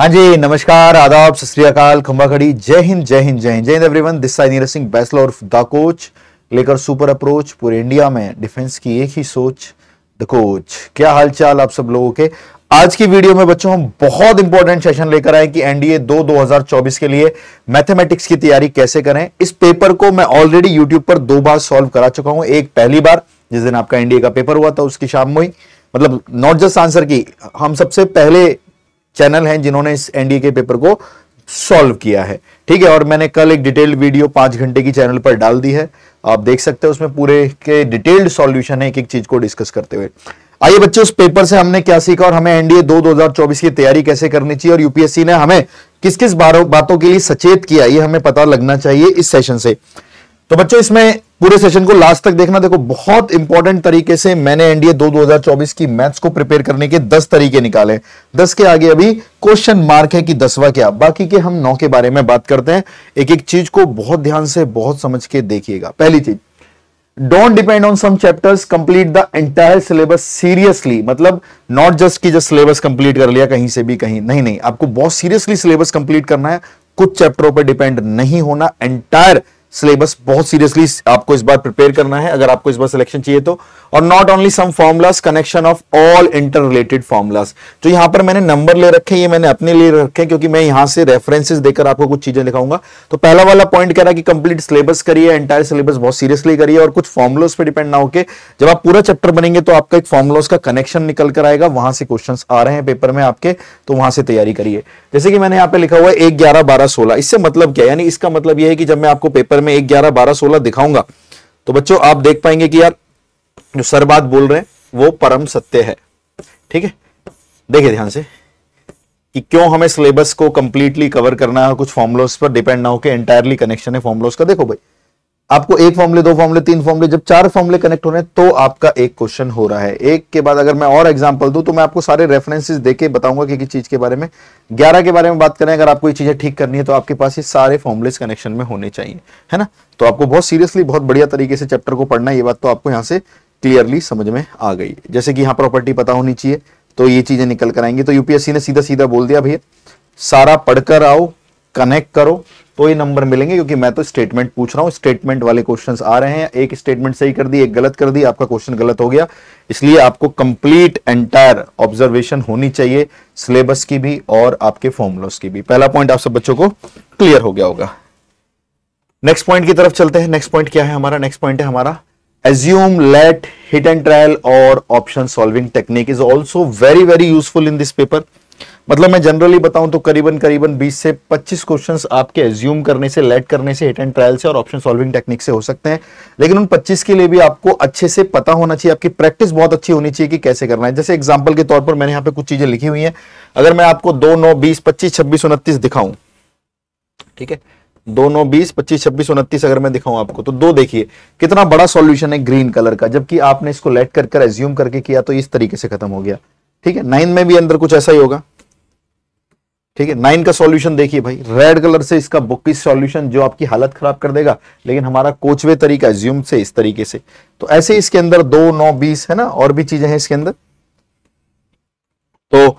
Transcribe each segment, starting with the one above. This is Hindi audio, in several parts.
हाँ जी नमस्कार आदाब सत श्रीकाल खम्बा खड़ी जय हिंद जय हिंद जय हिंद जय हिंद एवरीवन दिस नीरज सिंह बैसल और द कोच लेकर सुपर अप्रोच पूरे इंडिया में डिफेंस की एक ही सोच द कोच क्या हालचाल आप सब लोगों के आज की वीडियो में बच्चों हम बहुत इंपॉर्टेंट सेशन लेकर आए कि एनडीए दो 2024 के लिए मैथमेटिक्स की तैयारी कैसे करें इस पेपर को मैं ऑलरेडी यूट्यूब पर दो बार सॉल्व करा चुका हूं एक पहली बार जिस दिन आपका एनडीए का पेपर हुआ था उसकी शाम में मतलब नॉट जस्ट आंसर की हम सबसे पहले चैनल हैं जिन्होंने इस एनडीए के पेपर को सॉल्व किया है ठीक है और मैंने कल एक डिटेल्ड वीडियो पांच घंटे की चैनल पर डाल दी है आप देख सकते हैं उसमें पूरे के डिटेल्ड सॉल्यूशन है एक एक चीज को डिस्कस करते हुए आइए बच्चों उस पेपर से हमने क्या सीखा और हमें एनडीए दो चौबीस की तैयारी कैसे करनी चाहिए और यूपीएससी ने हमें किस किस बातों के लिए सचेत किया ये हमें पता लगना चाहिए इस सेशन से तो बच्चों इसमें पूरे सेशन को लास्ट तक देखना देखो बहुत इंपॉर्टेंट तरीके से मैंने एनडीए दो 2024 की मैथ्स को प्रिपेयर करने के 10 तरीके निकाले 10 के आगे अभी क्वेश्चन मार्क है कि दसवा क्या बाकी के हम नौ के बारे में बात करते हैं एक एक चीज को बहुत ध्यान से बहुत समझ के देखिएगा पहली चीज don't depend on some chapters complete the entire syllabus seriously मतलब नॉट जस्ट की जस्ट सिलेबस कंप्लीट कर लिया कहीं से भी कहीं नहीं नहीं आपको बहुत सीरियसली सिलेबस कंप्लीट करना है कुछ चैप्टरों पर डिपेंड नहीं होना एंटायर सिलेबस बहुत सीरियसली आपको इस बार प्रिपेयर करना है अगर आपको इस बार सिलेक्शन चाहिए तो और not only some formulas connection of all interrelated formulas जो यहां पर मैंने नंबर ले रखे ये मैंने अपने लिए रखे क्योंकि मैं यहां से रेफरेंसेस देकर आपको कुछ चीजें दिखाऊंगा तो पहला वाला पॉइंट कह रहा कि कंप्लीट सिलेबस करिए एंटायर सिलेबस बहुत सीरियसली करिए और कुछ फॉर्मुलस पर डिपेंड ना होकर जब आप पूरा चैप्टर बनेंगे तो आपका एक फॉर्मुलस का कनेक्शन निकल कर आएगा वहां से क्वेश्चन आ रहे हैं पेपर में आपके तो वहां से तैयारी करिए जैसे कि मैंने यहाँ पे लिखा हुआ है एक ग्यारह बारह सोलह इससे मतलब क्या यानी इसका मतलब यह है कि जब मैं आपको पेपर अगर मैं एक ग्यारह बारह सोलह दिखाऊंगा तो बच्चों आप देख पाएंगे कि यार जो सर बात बोल रहे हैं वो परम सत्य है ठीक है देखिए ध्यान से कि क्यों हमें सिलेबस को कंप्लीटली कवर करना है कुछ फॉर्मुलस पर डिपेंड ना हो कि एंटायरली कनेक्शन है फॉर्मुलस का देखो भाई आपको एक फॉर्मले दो फॉर्मले तीन फॉर्मले जब चार फॉर्मले कनेक्ट हो रहे हैं तो आपका एक क्वेश्चन हो रहा है एक के बाद अगर मैं और एग्जांपल दूं तो मैं आपको सारे रेफरेंसेस देके बताऊंगा कि किस चीज के बारे में ग्यारह के बारे में बात करें अगर आपको ये चीजें ठीक करनी है तो आपके पास ये सारे फॉर्मुलेस कनेक्शन में होने चाहिए है ना तो आपको बहुत सीरियसली बहुत बढ़िया तरीके से चैप्टर को पढ़ना ये बात तो आपको यहाँ से क्लियरली समझ में आ गई जैसे कि यहाँ प्रॉपर्टी पता होनी चाहिए तो ये चीजें निकल कर आएंगी तो यूपीएससी ने सीधा सीधा बोल दिया भैया सारा पढ़कर आओ कनेक्ट करो तो ये नंबर मिलेंगे क्योंकि मैं तो स्टेटमेंट पूछ रहा हूं स्टेटमेंट वाले क्वेश्चन आ रहे हैं एक स्टेटमेंट सही कर दी एक गलत कर दी आपका क्वेश्चन गलत हो गया इसलिए आपको कंप्लीट एंटायर ऑब्जर्वेशन होनी चाहिए सिलेबस की भी और आपके फॉर्मुलस की भी पहला पॉइंट आप सब बच्चों को क्लियर हो गया होगा नेक्स्ट पॉइंट की तरफ चलते हैं नेक्स्ट पॉइंट क्या है हमारा नेक्स्ट पॉइंट है हमारा assume let hit and trial और option solving technique is also very very useful in this paper मतलब मैं जनरली बताऊं तो करीबन करीबन 20 से 25 क्वेश्चंस आपके एज्यूम करने से लेट करने से हिट एंड ट्रायल से और ऑप्शन सॉल्विंग टेक्निक से हो सकते हैं लेकिन उन 25 के लिए भी आपको अच्छे से पता होना चाहिए आपकी प्रैक्टिस बहुत अच्छी होनी चाहिए कि कैसे करना है जैसे एग्जाम्पल के तौर पर मैंने यहाँ पे कुछ चीजें लिखी हुई है अगर मैं आपको दो नौ बीस पच्चीस छब्बीस उनतीस दिखाऊं ठीक है दो नौ बीस पच्चीस छब्बीस उनतीस अगर मैं दिखाऊं आपको तो दो देखिए कितना बड़ा सॉल्यूशन है ग्रीन कलर का जबकि आपने इसको लेट कर कर एज्यूम करके किया तो इस तरीके से खत्म हो गया ठीक है नाइन में भी अंदर कुछ ऐसा ही होगा ठीक है नाइन का सॉल्यूशन देखिए भाई रेड कलर से इसका की सॉल्यूशन जो आपकी हालत खराब कर देगा लेकिन हमारा कोचवे तरीका ज्यूम से इस तरीके से तो ऐसे इसके अंदर दो नौ बीस है ना और भी चीजें हैं इसके अंदर तो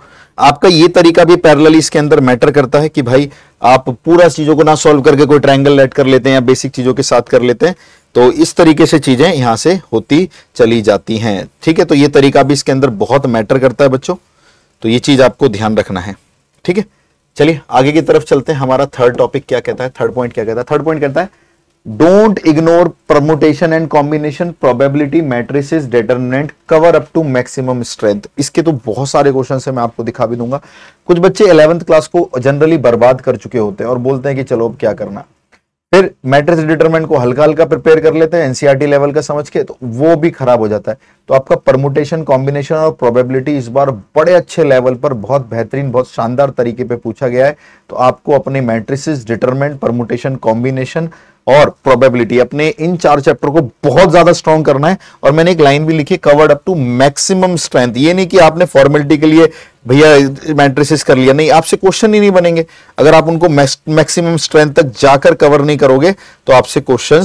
आपका ये तरीका भी पैरेलली इसके अंदर मैटर करता है कि भाई आप पूरा चीजों को ना सॉल्व करके कोई ट्रायंगल लेट कर लेते हैं या बेसिक चीजों के साथ कर लेते हैं तो इस तरीके से चीजें यहां से होती चली जाती हैं ठीक है तो ये तरीका भी इसके अंदर बहुत मैटर करता है बच्चों तो ये चीज आपको ध्यान रखना है ठीक है चलिए आगे की तरफ चलते हैं हमारा थर्ड टॉपिक क्या कहता है थर्ड पॉइंट क्या कहता है थर्ड पॉइंट कहता है don't ignore permutation and combination probability matrices determinant cover up to maximum strength इसके तो बहुत सारे क्वेश्चन है मैं आपको दिखा भी दूंगा कुछ बच्चे इलेवंथ क्लास को जनरली बर्बाद कर चुके होते हैं और बोलते हैं कि चलो अब क्या करना फिर मैट्रिक्स डिटरमेंट को हल्का हल्का प्रिपेयर कर लेते हैं एनसीईआरटी लेवल e का समझ के तो वो भी खराब हो जाता है तो आपका परमुटेशन कॉम्बिनेशन और प्रोबेबिलिटी इस बार बड़े अच्छे लेवल पर बहुत बेहतरीन बहुत शानदार तरीके पे पूछा गया है तो आपको अपने मैट्रिसिस डिटरमेंट परमुटेशन कॉम्बिनेशन और प्रोबेबिलिटी अपने इन चार चैप्टर को बहुत ज्यादा स्ट्रॉन्ग करना है और मैंने एक लाइन भी लिखी covered up to maximum strength ये नहीं कि आपने फॉर्मेलिटी के लिए भैया मैट्रिसेस कर लिया नहीं आपसे क्वेश्चन ही नहीं बनेंगे अगर आप उनको मैक्सिमम स्ट्रेंथ तक जाकर कवर नहीं करोगे तो आपसे क्वेश्चन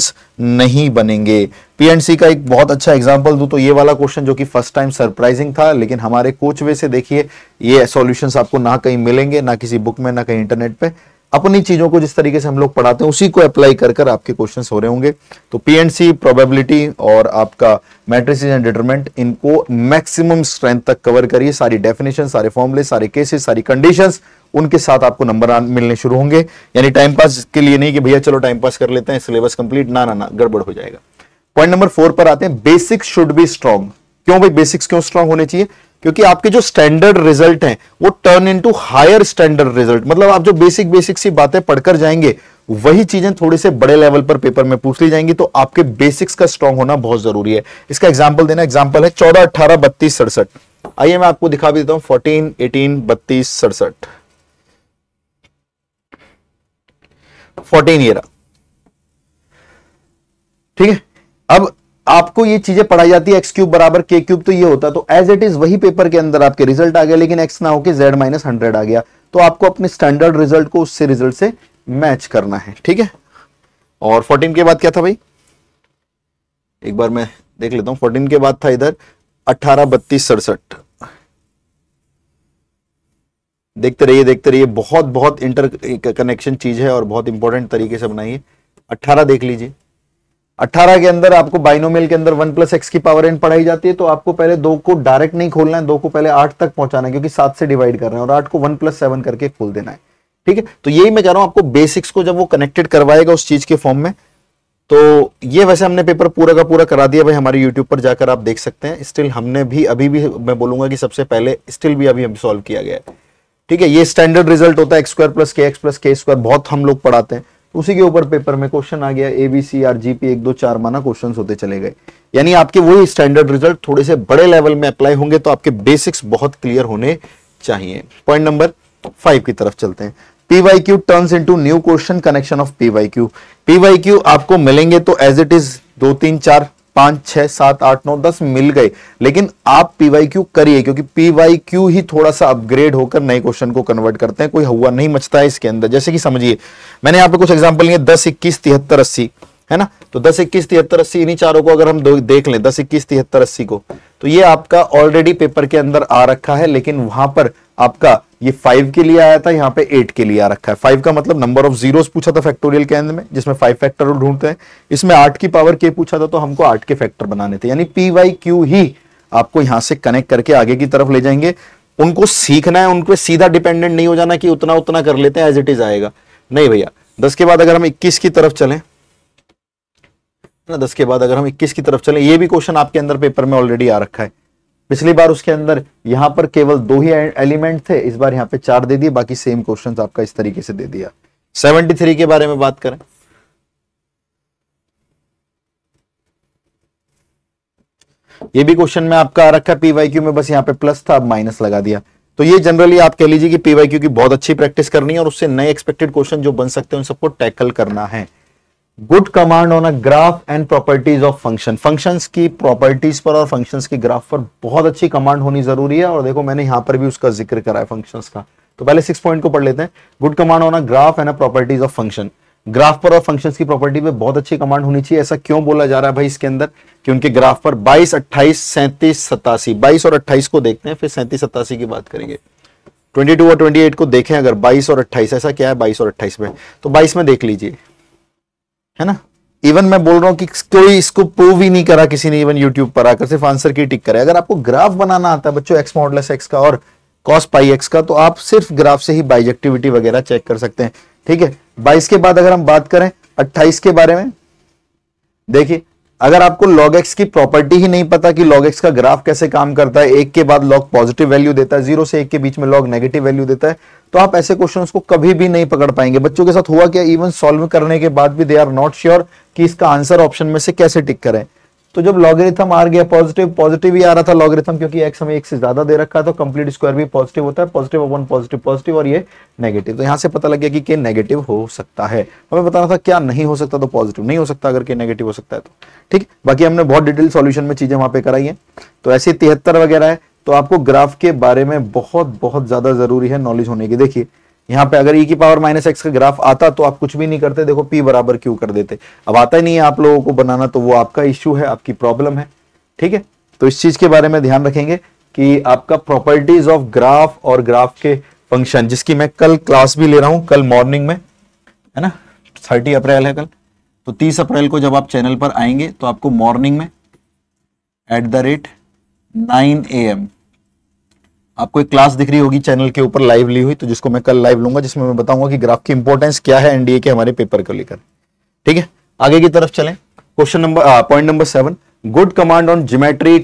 नहीं बनेंगे पीएनसी का एक बहुत अच्छा एग्जाम्पल दू तो ये वाला क्वेश्चन जो कि फर्स्ट टाइम सरप्राइजिंग था लेकिन हमारे कोच वे से देखिए ये सोल्यूशन आपको ना कहीं मिलेंगे ना किसी बुक में ना कहीं इंटरनेट पर अपनी चीजों को जिस तरीके से हम लोग पढ़ाते हैं उसी को अप्लाई कर कर आपके क्वेश्चन हो रहे होंगे तो पी एंड सी प्रोबेबिलिटी और आपका मैट्रिस एंड डिटरमेंट इनको मैक्सिमम स्ट्रेंथ तक कवर करिए सारी डेफिनेशन सारे फॉर्मुले सारे केसेस सारी कंडीशन उनके साथ आपको नंबर मिलने शुरू होंगे यानी टाइम पास के लिए नहीं कि भैया चलो टाइम पास कर लेते हैं सिलेबस कंप्लीट ना ना ना गड़बड़ हो जाएगा पॉइंट नंबर फोर पर आते हैं बेसिक शुड बी स्ट्रॉन्ग क्यों भाई बेसिक्स क्यों स्ट्रांग होने चाहिए क्योंकि आपके जो स्टैंडर्ड रिजल्ट हैं वो turn into higher standard result मतलब आप जो बेसिक बेसिक सी बातें पढ़कर जाएंगे वही चीजें थोड़ी से बड़े लेवल पर पेपर में पूछ ली जाएंगी तो आपके बेसिक्स का स्ट्रांग होना बहुत जरूरी है इसका एग्जाम्पल देना एग्जाम्पल है चौदह अट्ठारह बत्तीस सड़सठ आइए मैं आपको दिखा भी देता हूं फोर्टीन एटीन बत्तीस सड़सठ फोर्टीन ईयर ठीक है अब आपको ये चीजें पढ़ाई जाती है एक्स क्यूब बराबर के क्यूब तो ये होता तो एज इट इज वही पेपर के अंदर आपके रिजल्ट आ गया लेकिन एक्स ना होकर जेड माइनस हंड्रेड आ गया तो आपको अपने स्टैंडर्ड रिजल्ट को उससे रिजल्ट से मैच करना है ठीक है और फोर्टीन के बाद क्या था भाई एक बार मैं देख लेता हूं फोर्टीन के बाद था इधर अट्ठारह बत्तीस सड़सठ देखते रहिए देखते रहिए बहुत बहुत इंटर कनेक्शन चीज है और बहुत इंपॉर्टेंट तरीके से बनाइए अट्ठारह देख लीजिए 18 के अंदर आपको बाइनोमियल के अंदर वन प्लस एक्स की पावर एन पढ़ाई जाती है तो आपको पहले दो को डायरेक्ट नहीं खोलना है दो को पहले आठ तक पहुंचाना है क्योंकि सात से डिवाइड कर रहे हैं और आठ को वन प्लस सेवन करके खोल देना है ठीक है तो यही मैं कह रहा हूं आपको बेसिक्स को जब वो कनेक्टेड करवाएगा उस चीज के फॉर्म में तो ये वैसे हमने पेपर पूरा का पूरा करा दिया भाई हमारे यूट्यूब पर जाकर आप देख सकते हैं स्टिल हमने भी अभी भी मैं बोलूंगा कि सबसे पहले स्टिल भी अभी सॉल्व किया गया है ठीक है ये स्टैंडर्ड रिजल्ट होता है एक्स स्क्वायर प्लस के एक्स प्लस के स्क्वायर बहुत हम लोग पढ़ाते हैं उसी के ऊपर पेपर में क्वेश्चन आ गया एबीसी आर जीपी एक दो चार माना क्वेश्चन होते चले गए यानी आपके वही स्टैंडर्ड रिजल्ट थोड़े से बड़े लेवल में अप्लाई होंगे तो आपके बेसिक्स बहुत क्लियर होने चाहिए पॉइंट नंबर फाइव की तरफ चलते हैं P Y Q turn into new question connection of P Y Q P Y Q आपको मिलेंगे तो एज इट इज दो तीन चार पांच छह सात आठ नौ दस मिल गए लेकिन आप पीवाई क्यू करिए क्योंकि पीवाई क्यू ही थोड़ा सा अपग्रेड होकर नए क्वेश्चन को कन्वर्ट करते हैं कोई हुआ नहीं मचता है इसके अंदर जैसे कि समझिए मैंने यहाँ पे कुछ एग्जाम्पल लिए दस इक्कीस तिहत्तर अस्सी है ना तो दस इक्कीस तिहत्तर अस्सी इन्हीं चारों को अगर हम देख लें दस इक्कीस तिहत्तर अस्सी को तो ये आपका ऑलरेडी पेपर के अंदर आ रखा है लेकिन वहां पर आपका ये फाइव के लिए आया था यहाँ पे एट के लिए आ रखा है फाइव का मतलब नंबर ऑफ जीरोस पूछा था फैक्टोरियल के अंदर में जिसमें फाइव फैक्टर ढूंढते हैं इसमें आठ की पावर के पूछा था तो हमको आठ के फैक्टर बनाने थे यानी पी वाई क्यू ही आपको यहां से कनेक्ट करके आगे की तरफ ले जाएंगे उनको सीखना है उनको सीधा डिपेंडेंट नहीं हो जाना कि उतना उतना कर लेते हैं एज इट इज आएगा नहीं भैया दस के बाद अगर हम इक्कीस की तरफ चलें ना दस के बाद अगर हम इक्कीस की तरफ चले ये भी क्वेश्चन आपके अंदर पेपर में ऑलरेडी आ रखा है पिछली बार उसके अंदर यहाँ पर केवल दो ही एलिमेंट थे इस बार यहाँ पे चार दे दिए बाकी सेम क्वेश्चन आपका इस तरीके से दे दिया 73 के बारे में बात करें ये भी क्वेश्चन में आपका आ रखा है पीवाईक्यू में बस यहाँ पे प्लस था अब माइनस लगा दिया तो ये जनरली आप कह लीजिए कि पीवाईक्यू की बहुत अच्छी प्रैक्टिस करनी है और उससे नए एक्सपेक्टेड क्वेश्चन जो बन सकते हैं उन सबको टैकल करना है good command on a graph and properties of function functions की प्रॉपर्टीज पर और फंक्शंस की ग्राफ पर बहुत अच्छी कमांड होनी जरूरी है और देखो मैंने यहां पर भी उसका जिक्र करा है फंक्शंस का तो पहले सिक्स पॉइंट को पढ़ लेते हैं good command on a graph and a properties of function graph पर और फंक्शन की प्रॉपर्टी पे बहुत अच्छी कमांड होनी चाहिए ऐसा क्यों बोला जा रहा है भाई इसके अंदर कि उनके ग्राफ पर 22, 28, सैंतीस सतासी बाईस और 28 को देखते हैं फिर सैंतीस सतासी की बात करेंगे 22 और 28 को देखें अगर 22 और 28 ऐसा क्या है 22 और 28 में तो 22 में देख लीजिए है ना इवन मैं बोल रहा हूँ कि कोई इसको प्रूव ही नहीं करा किसी ने इवन यूट्यूब पर आकर सिर्फ आंसर की टिक करे अगर आपको ग्राफ बनाना आता है बच्चों एक्स मॉडलस एक्स का और कॉस पाई एक्स का तो आप सिर्फ ग्राफ से ही बाइजेक्टिविटी वगैरह चेक कर सकते हैं ठीक है बाईस के बाद अगर हम बात करें अट्ठाइस के बारे में देखिए अगर आपको लॉग एक्स की प्रॉपर्टी ही नहीं पता कि लॉग एक्स का ग्राफ कैसे काम करता है एक के बाद लॉग पॉजिटिव वैल्यू देता है जीरो से एक के बीच में लॉग नेगेटिव वैल्यू देता है तो आप ऐसे क्वेश्चंस को कभी भी नहीं पकड़ पाएंगे बच्चों के साथ हुआ क्या इवन सॉल्व करने के बाद भी दे आर नॉट श्योर कि इसका आंसर ऑप्शन में से कैसे टिक करें तो जब लॉगरिथम आ गया पॉजिटिव पॉजिटिव ही आ रहा था लॉगरिथम क्योंकि एक्स हमें एक से ज्यादा दे रखा था कंप्लीट स्क्वायर भी पॉजिटिव होता है पॉजिटिव अपन पॉजिटिव पॉजिटिव और ये नेगेटिव तो यहाँ से पता लग गया कि के नेगेटिव हो सकता है हमें तो बताना था क्या नहीं हो सकता तो पॉजिटिव नहीं हो सकता अगर के नेगेटिव हो सकता है तो ठीक बाकी हमने बहुत डिटेल सोल्यूशन में चीजें वहां पर कराई है तो ऐसे तिहत्तर वगैरह है तो आपको ग्राफ के बारे में बहुत बहुत ज्यादा जरूरी है नॉलेज होने की देखिए यहाँ पे अगर ई e की पावर माइनस एक्स का ग्राफ आता तो आप कुछ भी नहीं करते देखो पी बराबर क्यू कर देते अब आता ही नहीं है आप लोगों को बनाना तो वो आपका इश्यू है आपकी प्रॉब्लम है ठीक है तो इस चीज के बारे में ध्यान रखेंगे कि आपका प्रॉपर्टीज ऑफ ग्राफ और ग्राफ के फंक्शन जिसकी मैं कल क्लास भी ले रहा हूँ कल मॉर्निंग में है ना थर्टी अप्रैल है कल तो तीस अप्रैल को जब आप चैनल पर आएंगे तो आपको मॉर्निंग में at the rate nine A M आपको एक क्लास दिख रही होगी चैनल के ऊपर लाइव ली हुई तो जिसको मैं कल लाइव लूंगा जिसमें मैं बताऊंगा कि ग्राफ की इंपॉर्टेंस क्या है एनडीए के हमारे पेपर को लेकर ठीक है आगे की तरफ चलें question number point number seven good command on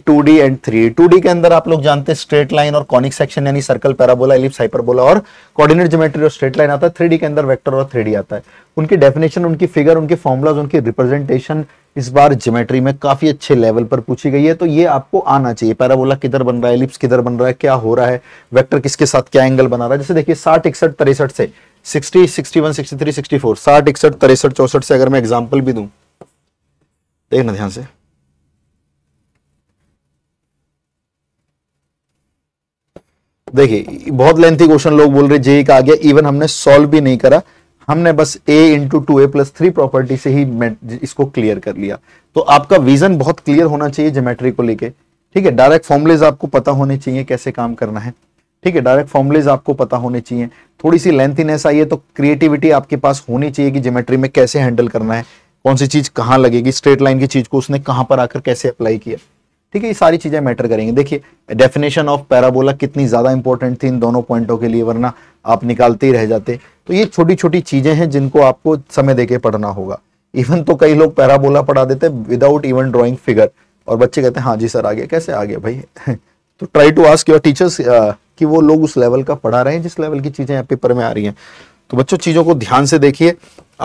two D and three two D के अंदर आप लोग जानते हैं स्ट्रेट लाइन और कॉनिक सेक्शन यानी सर्कल पैराबोला एलिप्स हाइपरबोला और कोऑर्डिनेट जिमेट्री और स्ट्रेट लाइन आता है 3D के अंदर वेक्टर और 3D आता है उनकी डेफिनेशन उनकी फिगर उनके फॉर्मुलाज उनकी रिप्रेजेंटेशन इस बार जिमेट्री में काफी अच्छे लेवल पर पूछी गई है तो ये आपको आना चाहिए पैराबोला किधर बन रहा है एलिप्स किधर बन रहा है क्या हो रहा है वेक्टर किसके साथ क्या एंगल बना रहा है जैसे देखिए साठ इकसठ तिरसठ से sixty sixty one sixty three sixty four साठ इकसठ तिरसठ चौसठ से अगर मैं एग्जाम्पल भी दूं देखना ध्यान से देखिए बहुत लेंथी क्वेश्चन लोग बोल रहे जे का आ गया इवन हमने सॉल्व भी नहीं करा हमने बस a into two a plus three property से ही इसको क्लियर कर लिया तो आपका विजन बहुत क्लियर होना चाहिए जोमेट्री को लेके ठीक है डायरेक्ट फॉर्मुलेज आपको पता होने चाहिए कैसे काम करना है ठीक है डायरेक्ट फॉर्मुलेज आपको पता होने चाहिए थोड़ी सी लेंथीनेस आई है तो क्रिएटिविटी आपके पास होनी चाहिए कि जोमेट्री में कैसे हैंडल करना है कौन सी चीज कहाँ लगेगी स्ट्रेट लाइन की चीज को उसने कहाँ पर आकर कैसे अप्लाई किया ठीक है ये सारी चीज़ें मैटर करेंगे देखिए डेफिनेशन ऑफ पैराबोला कितनी ज़्यादा इंपॉर्टेंट थी इन दोनों पॉइंटों के लिए वरना आप निकालते ही रह जाते तो ये छोटी छोटी चीज़ें हैं जिनको आपको समय देके पढ़ना होगा इवन तो कई लोग पैराबोला पढ़ा देते विदाउट इवन ड्रॉइंग फिगर और बच्चे कहते हैं हाँ जी सर आगे कैसे आगे भाई तो try to ask your teachers कि वो लोग उस लेवल का पढ़ा रहे हैं जिस लेवल की चीज़ें पेपर में आ रही हैं तो बच्चों चीज़ों को ध्यान से देखिए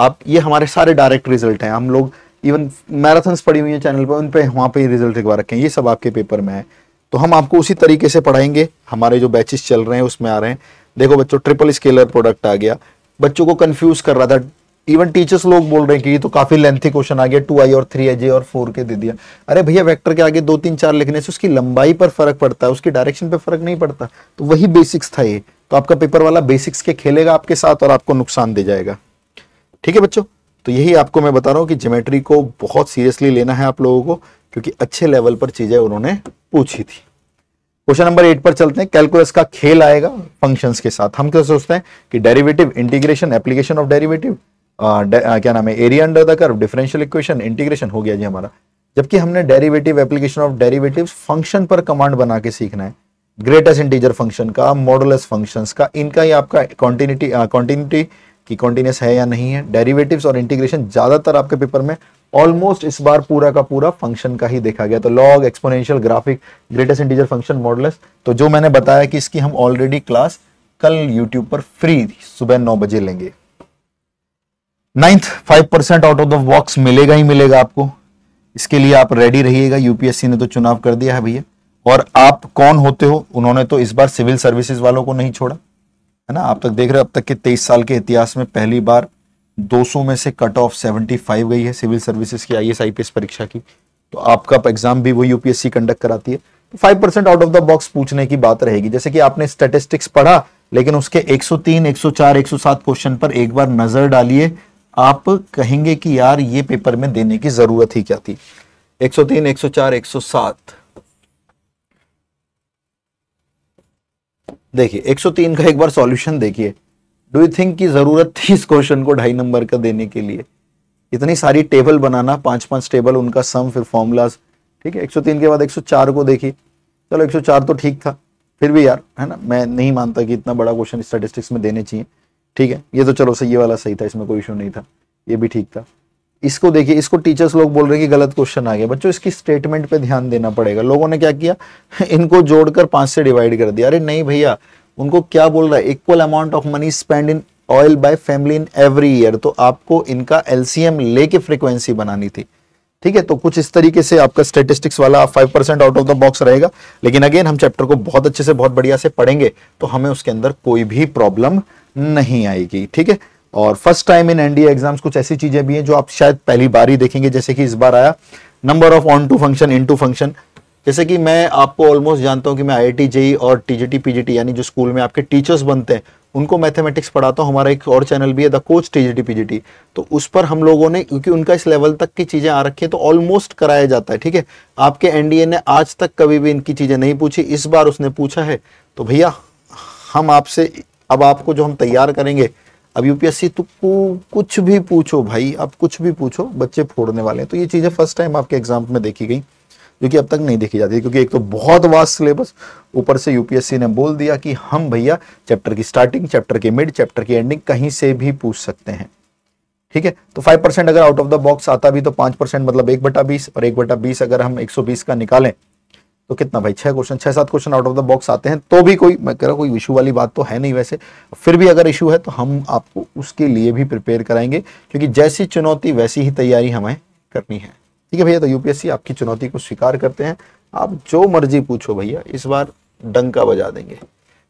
आप ये हमारे सारे डायरेक्ट रिजल्ट हैं हम लोग इवन मैराथन्स पड़ी हुई हैं चैनल पर उन पर वहाँ पर रिजल्ट लिखवा रखे हैं ये सब आपके पेपर में है तो हम आपको उसी तरीके से पढ़ाएंगे हमारे जो बैचेस चल रहे हैं उसमें आ रहे हैं देखो बच्चों ट्रिपल स्केलर प्रोडक्ट आ गया बच्चों को कंफ्यूज कर रहा था इवन टीचर्स लोग बोल रहे हैं कि ये तो काफी लेंथी क्वेश्चन आ गया टू आई और थ्री आई जे और फोर के दे दिया अरे भैया वेक्टर के आगे दो तीन चार लिखने से उसकी लंबाई पर फर्क पड़ता है उसकी डायरेक्शन पर फर्क नहीं पड़ता तो वही बेसिक्स था ये तो आपका पेपर वाला बेसिक्स के खेलेगा आपके साथ और आपको नुकसान दे जाएगा ठीक है बच्चों तो यही आपको मैं बता रहा हूँ कि ज्योमेट्री को बहुत सीरियसली लेना है आप लोगों को क्योंकि अच्छे लेवल पर चीज़ें उन्होंने पूछी थी क्वेश्चन नंबर एट पर चलते हैं कैलकुलस का खेल आएगा फंक्शंस के साथ हम क्या सोचते हैं कि derivative integration application of derivative क्या नाम है area under the curve differential equation integration हो गया जी हमारा जबकि हमने derivative application of derivative function पर कमांड बना के सीखना है ग्रेटेस्ट इंटीजर फंक्शन का मॉडुलस फंक्शंस का इनका ही आपका कॉन्टिन्यूटी कॉन्टिन्यूटी कि कॉन्टीन्यूस है या नहीं है डेरिवेटिव्स और इंटीग्रेशन ज़्यादातर आपके पेपर में ऑलमोस्ट इस बार पूरा का पूरा फंक्शन का ही देखा गया तो log exponential graphic greatest integer function model तो जो मैंने बताया कि इसकी हम ऑलरेडी क्लास कल यूट्यूब पर फ्री सुबह नौ बजे लेंगे ninth five percent out of the box मिलेगा ही मिलेगा आपको इसके लिए आप रेडी रहिएगा यूपीएससी ने तो चुनाव कर दिया है भैया और आप कौन होते हो उन्होंने तो इस बार सिविल सर्विसेज वालों को नहीं छोड़ा है ना आप तक देख रहे हो अब तक के तेईस साल के इतिहास में पहली बार 200 में से कट ऑफ 75 गई है सिविल सर्विसेज की आई एस आई परीक्षा की तो आपका एग्जाम भी वो यूपीएससी कंडक्ट कराती है तो five percent out of the box पूछने की बात रहेगी जैसे कि आपने स्टेटिस्टिक्स पढ़ा लेकिन उसके 103, 104, 107 क्वेश्चन पर एक बार नजर डालिए आप कहेंगे कि यार ये पेपर में देने की जरूरत ही क्या थी 103, 104, 107 देखिए 103 का एक बार सॉल्यूशन देखिए डू यू थिंक की ज़रूरत थी इस क्वेश्चन को ढाई नंबर का देने के लिए इतनी सारी टेबल बनाना पांच पांच टेबल उनका सम फिर फॉर्मूलाज ठीक है 103 के बाद 104 को देखिए चलो 104 तो ठीक था फिर भी यार है ना मैं नहीं मानता कि इतना बड़ा क्वेश्चन स्टेटिस्टिक्स में देने चाहिए ठीक है ये तो चलो सही वाला सही था इसमें कोई इशू नहीं था ये भी ठीक था इसको देखिए इसको टीचर्स लोग बोल रहे हैं कि गलत क्वेश्चन आ गया बच्चों इसकी स्टेटमेंट पे ध्यान देना पड़ेगा लोगों ने क्या किया इनको जोड़कर पांच से डिवाइड कर दिया अरे नहीं भैया उनको क्या बोल रहा है equal amount of money spend in oil by family in every year तो आपको इनका एलसीएम लेके फ्रीक्वेंसी बनानी थी ठीक है तो कुछ इस तरीके से आपका स्टेटिस्टिक्स वाला five percent out of the box रहेगा लेकिन अगेन हम चैप्टर को बहुत अच्छे से बहुत बढ़िया से पढ़ेंगे तो हमें उसके अंदर कोई भी प्रॉब्लम नहीं आएगी ठीक है और first time in NDA exams कुछ ऐसी चीजें भी हैं जो आप शायद पहली बार ही देखेंगे जैसे कि इस बार आया number of onto function into function जैसे कि मैं आपको ऑलमोस्ट जानता हूँ कि मैं आई आई जेई और टीजीटी पीजीटी यानी जो स्कूल में आपके टीचर्स बनते हैं उनको मैथमेटिक्स पढ़ाता हूँ हमारा एक और चैनल भी है द कोच टीजीटी पीजीटी तो उस पर हम लोगों ने क्योंकि उनका इस लेवल तक की चीज़ें आ रखी है तो ऑलमोस्ट कराया जाता है ठीक है आपके एनडीए ने आज तक कभी भी इनकी चीज़ें नहीं पूछी इस बार उसने पूछा है तो भैया हम आपसे अब आपको जो हम तैयार करेंगे अब यूपीएससी तो कुछ भी पूछो भाई अब कुछ भी पूछो बच्चे फोड़ने वाले हैं तो ये चीज़ें फर्स्ट टाइम आपके एग्जाम में देखी गई जो कि अब तक नहीं देखी जाती क्योंकि एक तो बहुत वास्ट सिलेबस ऊपर से यूपीएससी ने बोल दिया कि हम भैया चैप्टर की स्टार्टिंग चैप्टर की मिड चैप्टर की एंडिंग कहीं से भी पूछ सकते हैं ठीक है तो फाइव परसेंट अगर आउट ऑफ द बॉक्स आता भी तो पांच परसेंट मतलब एक बटा बीस और एक बटा बीस अगर हम एक सौ बीस का निकालें तो कितना भाई छह क्वेश्चन छह सात question out of the box आते हैं तो भी कोई मैं कह रहा कोई इशू वाली बात तो है नहीं वैसे फिर भी अगर इशू है तो हम आपको उसके लिए भी प्रिपेयर कराएंगे क्योंकि जैसी चुनौती वैसी ही तैयारी हमें करनी है ठीक है भैया तो यूपीएससी आपकी चुनौती को स्वीकार करते हैं आप जो मर्जी पूछो भैया इस बार डंका बजा देंगे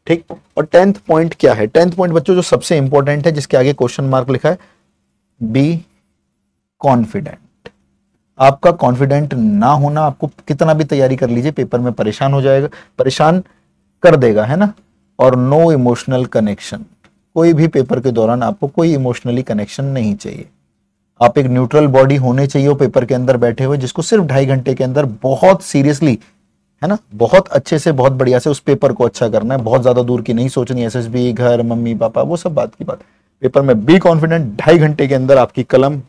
ठीक और टेंथ पॉइंट क्या है टेंथ पॉइंट बच्चों जो सबसे इंपॉर्टेंट है जिसके आगे क्वेश्चन मार्क लिखा है बी कॉन्फिडेंट आपका कॉन्फिडेंट ना होना आपको कितना भी तैयारी कर लीजिए पेपर में परेशान हो जाएगा परेशान कर देगा है ना और नो इमोशनल कनेक्शन कोई भी पेपर के दौरान आपको कोई इमोशनली कनेक्शन नहीं चाहिए आप एक न्यूट्रल बॉडी होने चाहिए हो पेपर के अंदर बैठे हुए जिसको सिर्फ ढाई घंटे के अंदर बहुत सीरियसली है ना बहुत अच्छे से बहुत बढ़िया से उस पेपर को अच्छा करना है बहुत ज्यादा दूर की नहीं सोचनी एस घर मम्मी पापा वो सब बात की बात पेपर में बी कॉन्फिडेंट ढाई घंटे के अंदर आपकी कलम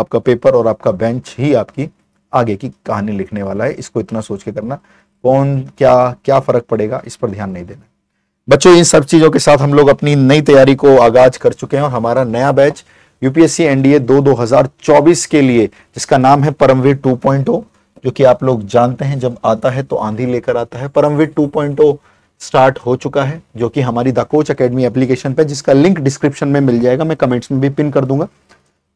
आपका पेपर और आपका बेंच ही आपकी आगे की कहानी लिखने वाला है इसको इतना सोच के करना कौन क्या क्या फर्क पड़ेगा इस पर ध्यान नहीं देना बच्चों इन सब चीजों के साथ हम लोग अपनी नई तैयारी को आगाज कर चुके हैं और हमारा नया बैच यूपीएससी एनडीए दो चौबीस के लिए जिसका नाम है परमवीर ओ जो कि आप लोग जानते हैं जब आता है तो आंधी लेकर आता है परमवीर ओ स्टार्ट हो चुका है जो कि हमारी द कोच अकेडमी एप्लीकेशन पे जिसका लिंक डिस्क्रिप्शन में मिल जाएगा मैं कमेंट्स में भी पिन कर दूंगा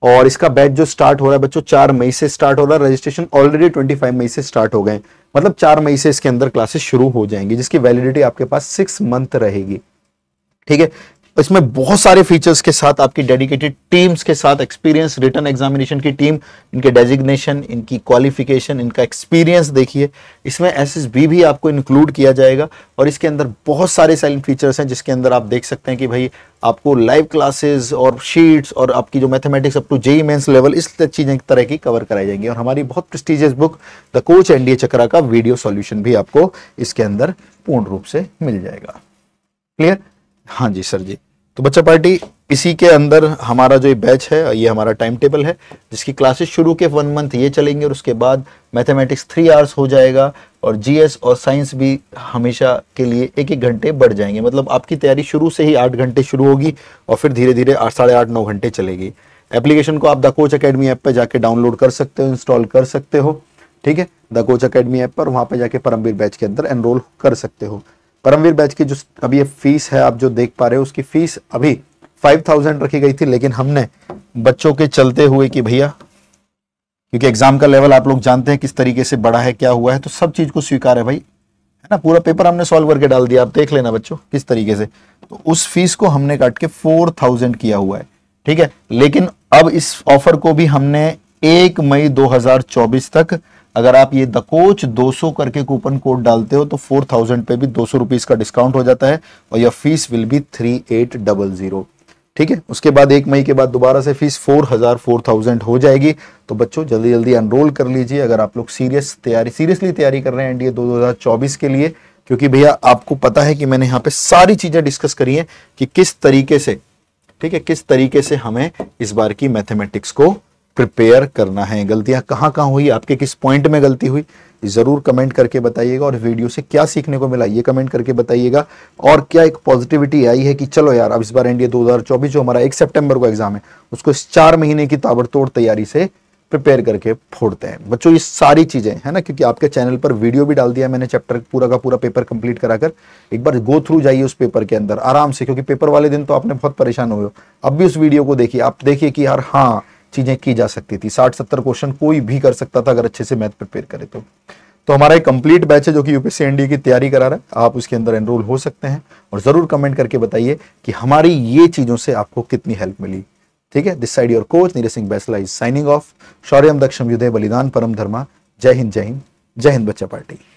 और इसका बैच जो स्टार्ट हो रहा है बच्चों चार मई से स्टार्ट हो रहा है registration already twenty five May से स्टार्ट हो गए मतलब चार मई से इसके अंदर क्लासेस शुरू हो जाएंगी जिसकी वैलिडिटी आपके पास सिक्स मंथ रहेगी ठीक है इसमें बहुत सारे फीचर्स के साथ आपकी डेडिकेटेड टीम्स के साथ एक्सपीरियंस रिटर्न एग्जामिनेशन की टीम इनके डेजिग्नेशन इनकी क्वालिफिकेशन इनका एक्सपीरियंस देखिए इसमें एस एस बी भी आपको इंक्लूड किया जाएगा और इसके अंदर बहुत सारे साइलेंट फीचर्स हैं जिसके अंदर आप देख सकते हैं कि भाई आपको लाइव क्लासेस और शीट्स और आपकी जो mathematics up to JEE mains level इस चीज़ें तरह की कवर कराई जाएंगी और हमारी बहुत prestigious book the coach NDA Chakra का वीडियो सॉल्यूशन भी आपको इसके अंदर पूर्ण रूप से मिल जाएगा क्लियर हाँ जी सर जी तो बच्चा पार्टी इसी के अंदर हमारा जो ये बैच है ये हमारा टाइम टेबल है जिसकी क्लासेस शुरू के वन मंथ ये चलेंगे और उसके बाद मैथमेटिक्स थ्री आवर्स हो जाएगा और जीएस और साइंस भी हमेशा के लिए एक एक घंटे बढ़ जाएंगे मतलब आपकी तैयारी शुरू से ही आठ घंटे शुरू होगी और फिर धीरे धीरे आठ साढ़े आठ नौ घंटे चलेगी एप्लीकेशन को आप द कोच अकेडमी ऐप पर जाके डाउनलोड कर सकते हो इंस्टॉल कर सकते हो ठीक है द कोच अकेडमी ऐप पर वहाँ पर जाके परमवीर बैच के अंदर एनरोल कर सकते हो परमवीर बैच की जो अभी ये फीस है आप जो देख पा रहे हो उसकी फीस अभी फाइव थाउजेंड रखी गई थी लेकिन हमने बच्चों के चलते हुए कि भैया क्योंकि एग्जाम का लेवल आप लोग जानते हैं किस तरीके से बड़ा है क्या हुआ है तो सब चीज को स्वीकार है भाई है ना पूरा पेपर हमने सॉल्व करके डाल दिया आप देख लेना बच्चों किस तरीके से तो उस फीस को हमने काट के फोर किया हुआ है ठीक है लेकिन अब इस ऑफर को भी हमने एक मई दो तक अगर आप ये द कोच दो करके कूपन कोड डालते हो तो 4000 पे भी दो सौ का डिस्काउंट हो जाता है और यह fees will be three eight double zero ठीक है उसके बाद एक मई के बाद दोबारा से फीस फोर हजार फोर थाउजेंड हो जाएगी तो बच्चों जल्दी जल्दी एनरोल कर लीजिए अगर आप लोग सीरियस तैयारी सीरियसली तैयारी कर रहे हैं एनडीए दो हजार चौबीस के लिए क्योंकि भैया आपको पता है कि मैंने यहाँ पे सारी चीजें डिस्कस करी है कि किस तरीके से ठीक है किस तरीके से हमें इस बार की मैथमेटिक्स को प्रिपेयर करना है गलतियां कहां कहां हुई आपके किस पॉइंट में गलती हुई ज़रूर कमेंट करके बताइएगा और वीडियो से क्या सीखने को मिला ये कमेंट करके बताइएगा और क्या एक पॉजिटिविटी आई है कि चलो यार अब इस बार एनडीए 2024 जो हमारा एक सितंबर को एग्जाम है उसको इस चार महीने की ताबड़तोड़ तैयारी से प्रिपेयर करके फोड़ते हैं बच्चों ये सारी चीज़ें है ना क्योंकि आपके चैनल पर वीडियो भी डाल दिया मैंने चैप्टर पूरा का पूरा पेपर कंप्लीट कराकर एक बार गो थ्रू जाइए उस पेपर के अंदर आराम से क्योंकि पेपर वाले दिन तो आपने बहुत परेशान हुए हो अब भी उस वीडियो को देखिए आप देखिए कि यार हाँ चीज़ें की जा सकती थी साठ सत्तर क्वेश्चन कोई भी कर सकता था अगर अच्छे से मैथ प्रिपेयर करे तो तो हमारा एक कंप्लीट बैच है जो कि यूपीएससी एनडीए की तैयारी करा रहा है आप उसके अंदर एनरोल हो सकते हैं और ज़रूर कमेंट करके बताइए कि हमारी ये चीज़ों से आपको कितनी हेल्प मिली ठीक है this side your coach Neeraj Singh Baisla is signing off शौर्यम दक्षम युद्ध बलिदान परम धर्मा जय हिंद जय हिंद जय हिंद बच्चा पार्टी